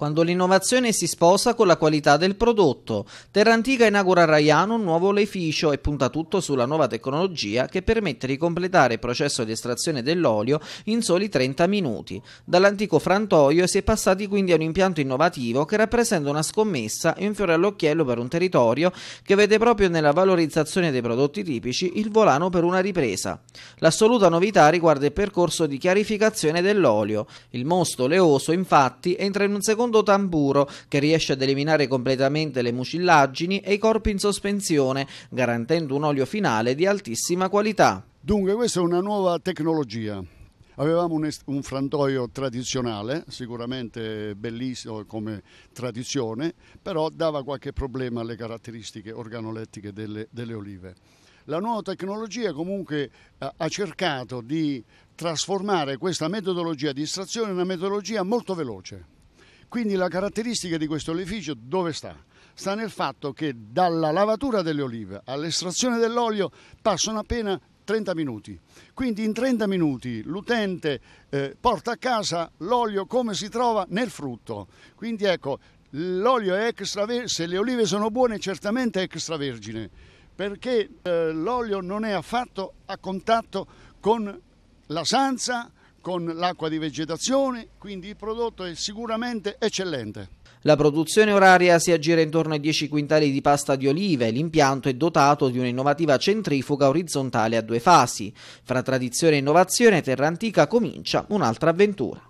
quando l'innovazione si sposa con la qualità del prodotto. Terra Antica inaugura a Raiano un nuovo leficio e punta tutto sulla nuova tecnologia che permette di completare il processo di estrazione dell'olio in soli 30 minuti. Dall'antico frantoio si è passati quindi a un impianto innovativo che rappresenta una scommessa e un fiore all'occhiello per un territorio che vede proprio nella valorizzazione dei prodotti tipici il volano per una ripresa. L'assoluta novità riguarda il percorso di chiarificazione dell'olio. Il mosto oleoso infatti entra in un secondo secondo tamburo che riesce ad eliminare completamente le mucillaggini e i corpi in sospensione, garantendo un olio finale di altissima qualità. Dunque, questa è una nuova tecnologia. Avevamo un, un, frantoio tradizionale, sicuramente bellissimo come tradizione, però dava qualche problema alle caratteristiche organolettiche delle, delle olive. La nuova tecnologia comunque eh, ha cercato di trasformare questa metodologia di estrazione in una metodologia molto veloce quindi la caratteristica di questo oleficio dove sta? Sta nel fatto che dalla lavatura delle olive all'estrazione dell'olio passano appena 30 minuti. Quindi in 30 minuti l'utente eh, porta a casa l'olio come si trova nel frutto. Quindi ecco, l'olio è extravergine, se le olive sono buone certamente è extravergine, perché eh, l'olio non è affatto a contatto con la sanza, con l'acqua di vegetazione, quindi il prodotto è sicuramente eccellente. La produzione oraria si aggira intorno ai 10 quintali di pasta di olive. L'impianto è dotato di un'innovativa centrifuga orizzontale a due fasi. Fra tradizione e innovazione, Terra Antica comincia un'altra avventura.